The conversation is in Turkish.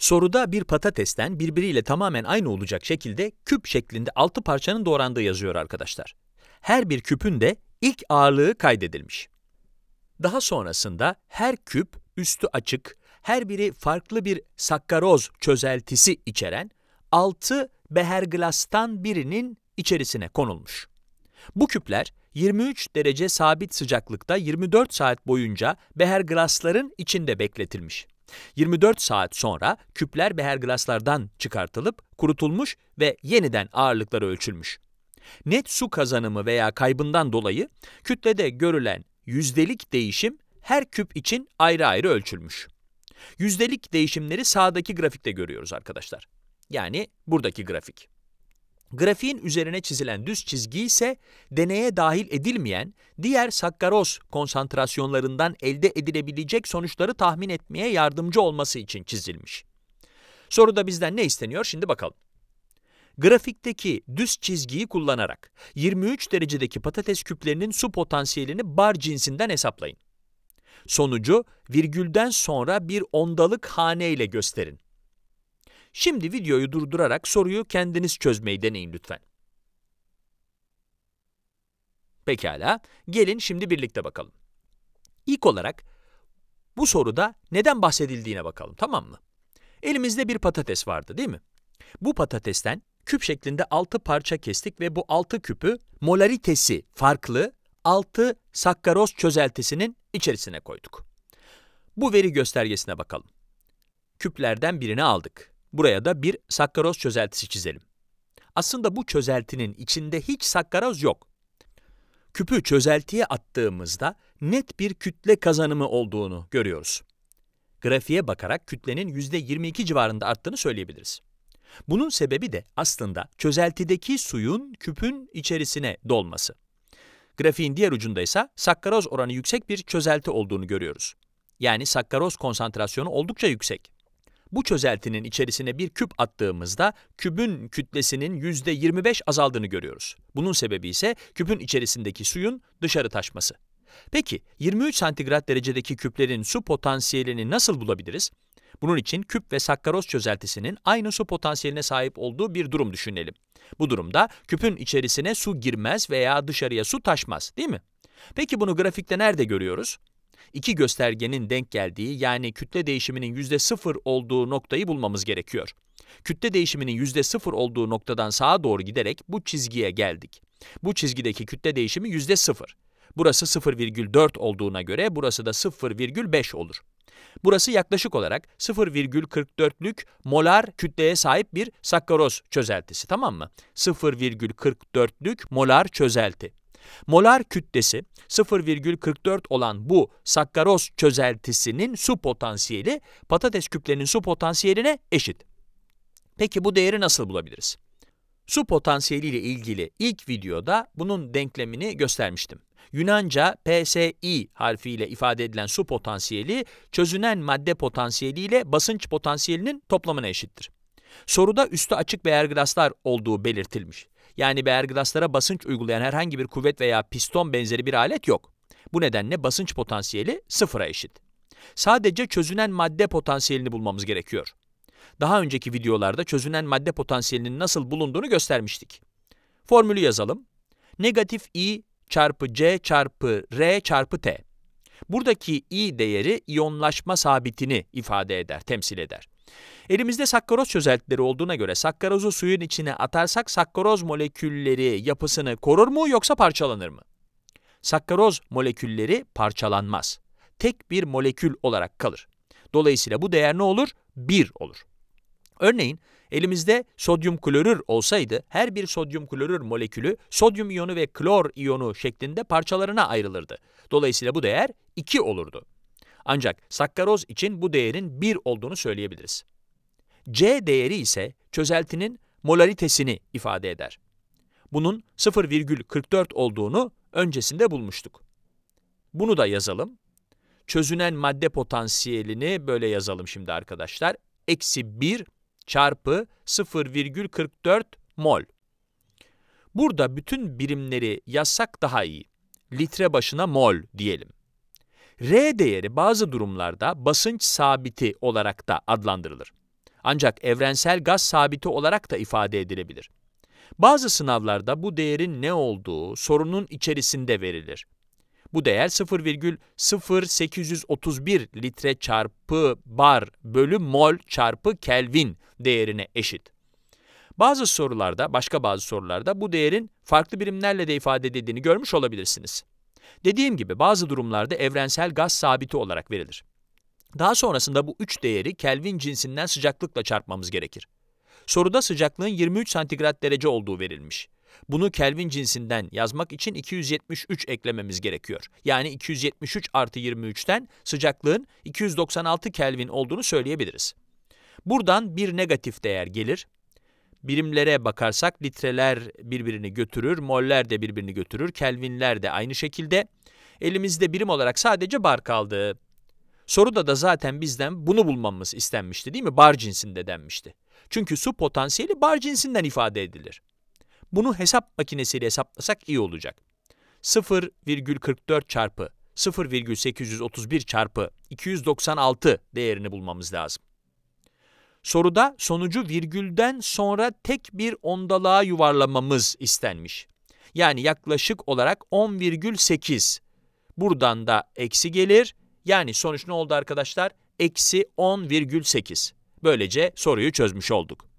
Soruda bir patatesten birbiriyle tamamen aynı olacak şekilde küp şeklinde 6 parçanın doğrandığı yazıyor arkadaşlar. Her bir küpün de ilk ağırlığı kaydedilmiş. Daha sonrasında her küp üstü açık, her biri farklı bir sakkaroz çözeltisi içeren 6 beherglastan birinin içerisine konulmuş. Bu küpler 23 derece sabit sıcaklıkta 24 saat boyunca beherglasların içinde bekletilmiş. 24 saat sonra küpler beherglaslardan çıkartılıp kurutulmuş ve yeniden ağırlıkları ölçülmüş. Net su kazanımı veya kaybından dolayı kütlede görülen yüzdelik değişim her küp için ayrı ayrı ölçülmüş. Yüzdelik değişimleri sağdaki grafikte görüyoruz arkadaşlar. Yani buradaki grafik. Grafiğin üzerine çizilen düz çizgi ise deneye dahil edilmeyen diğer sakkaroz konsantrasyonlarından elde edilebilecek sonuçları tahmin etmeye yardımcı olması için çizilmiş. Soruda bizden ne isteniyor şimdi bakalım. Grafikteki düz çizgiyi kullanarak 23 derecedeki patates küplerinin su potansiyelini bar cinsinden hesaplayın. Sonucu virgülden sonra bir ondalık hane ile gösterin. Şimdi videoyu durdurarak soruyu kendiniz çözmeyi deneyin lütfen. Pekala, gelin şimdi birlikte bakalım. İlk olarak bu soruda neden bahsedildiğine bakalım, tamam mı? Elimizde bir patates vardı değil mi? Bu patatesten küp şeklinde 6 parça kestik ve bu 6 küpü molaritesi farklı 6 sakkaroz çözeltisinin içerisine koyduk. Bu veri göstergesine bakalım. Küplerden birini aldık. Buraya da bir sakkaroz çözeltisi çizelim. Aslında bu çözeltinin içinde hiç sakkaroz yok. Küpü çözeltiye attığımızda net bir kütle kazanımı olduğunu görüyoruz. Grafiğe bakarak kütlenin %22 civarında arttığını söyleyebiliriz. Bunun sebebi de aslında çözeltideki suyun küpün içerisine dolması. Grafiğin diğer ucunda ise sakkaroz oranı yüksek bir çözelti olduğunu görüyoruz. Yani sakkaroz konsantrasyonu oldukça yüksek. Bu çözeltinin içerisine bir küp attığımızda kübün kütlesinin %25 azaldığını görüyoruz. Bunun sebebi ise küpün içerisindeki suyun dışarı taşması. Peki 23 santigrat derecedeki küplerin su potansiyelini nasıl bulabiliriz? Bunun için küp ve sakkaroz çözeltisinin aynı su potansiyeline sahip olduğu bir durum düşünelim. Bu durumda küpün içerisine su girmez veya dışarıya su taşmaz değil mi? Peki bunu grafikte nerede görüyoruz? İki göstergenin denk geldiği yani kütle değişiminin %0 olduğu noktayı bulmamız gerekiyor. Kütle değişiminin %0 olduğu noktadan sağa doğru giderek bu çizgiye geldik. Bu çizgideki kütle değişimi %0. Burası 0,4 olduğuna göre burası da 0,5 olur. Burası yaklaşık olarak 0,44'lük molar kütleye sahip bir sakkaroz çözeltisi tamam mı? 0,44'lük molar çözelti. Molar kütlesi 0,44 olan bu sakkaroz çözeltisinin su potansiyeli patates küplerinin su potansiyeline eşit. Peki bu değeri nasıl bulabiliriz? Su potansiyeli ile ilgili ilk videoda bunun denklemini göstermiştim. Yunanca PSI harfiyle ifade edilen su potansiyeli çözünen madde potansiyeli ile basınç potansiyelinin toplamına eşittir. Soruda üstü açık beerglaslar olduğu belirtilmiş. Yani beerglaslara basınç uygulayan herhangi bir kuvvet veya piston benzeri bir alet yok. Bu nedenle basınç potansiyeli sıfıra eşit. Sadece çözünen madde potansiyelini bulmamız gerekiyor. Daha önceki videolarda çözünen madde potansiyelinin nasıl bulunduğunu göstermiştik. Formülü yazalım. Negatif I çarpı C çarpı R çarpı T. Buradaki i değeri iyonlaşma sabitini ifade eder, temsil eder. Elimizde sakkaroz çözeltileri olduğuna göre sakkarozu suyun içine atarsak sakkaroz molekülleri yapısını korur mu yoksa parçalanır mı? Sakkaroz molekülleri parçalanmaz. Tek bir molekül olarak kalır. Dolayısıyla bu değer ne olur? 1 olur. Örneğin elimizde sodyum klorür olsaydı her bir sodyum klorür molekülü sodyum iyonu ve klor iyonu şeklinde parçalarına ayrılırdı. Dolayısıyla bu değer 2 olurdu. Ancak sakkaroz için bu değerin 1 olduğunu söyleyebiliriz. C değeri ise çözeltinin molaritesini ifade eder. Bunun 0,44 olduğunu öncesinde bulmuştuk. Bunu da yazalım. Çözünen madde potansiyelini böyle yazalım şimdi arkadaşlar. Eksi 1 çarpı 0,44 mol. Burada bütün birimleri yazsak daha iyi. Litre başına mol diyelim. R değeri bazı durumlarda basınç sabiti olarak da adlandırılır. Ancak evrensel gaz sabiti olarak da ifade edilebilir. Bazı sınavlarda bu değerin ne olduğu sorunun içerisinde verilir. Bu değer 0,0831 litre çarpı bar bölü mol çarpı kelvin değerine eşit. Bazı sorularda, başka bazı sorularda bu değerin farklı birimlerle de ifade edildiğini görmüş olabilirsiniz. Dediğim gibi bazı durumlarda evrensel gaz sabiti olarak verilir. Daha sonrasında bu üç değeri Kelvin cinsinden sıcaklıkla çarpmamız gerekir. Soruda sıcaklığın 23 santigrat derece olduğu verilmiş. Bunu Kelvin cinsinden yazmak için 273 eklememiz gerekiyor. Yani 273 artı 23'ten sıcaklığın 296 Kelvin olduğunu söyleyebiliriz. Buradan bir negatif değer gelir Birimlere bakarsak litreler birbirini götürür, moller de birbirini götürür, kelvinler de aynı şekilde. Elimizde birim olarak sadece bar kaldı. Soruda da zaten bizden bunu bulmamız istenmişti değil mi? Bar cinsinde denmişti. Çünkü su potansiyeli bar cinsinden ifade edilir. Bunu hesap makinesiyle hesaplasak iyi olacak. 0,44 çarpı 0,831 çarpı 296 değerini bulmamız lazım. Soruda sonucu virgülden sonra tek bir ondalığa yuvarlamamız istenmiş. Yani yaklaşık olarak 10,8. Buradan da eksi gelir. Yani sonuç ne oldu arkadaşlar? Eksi 10,8. Böylece soruyu çözmüş olduk.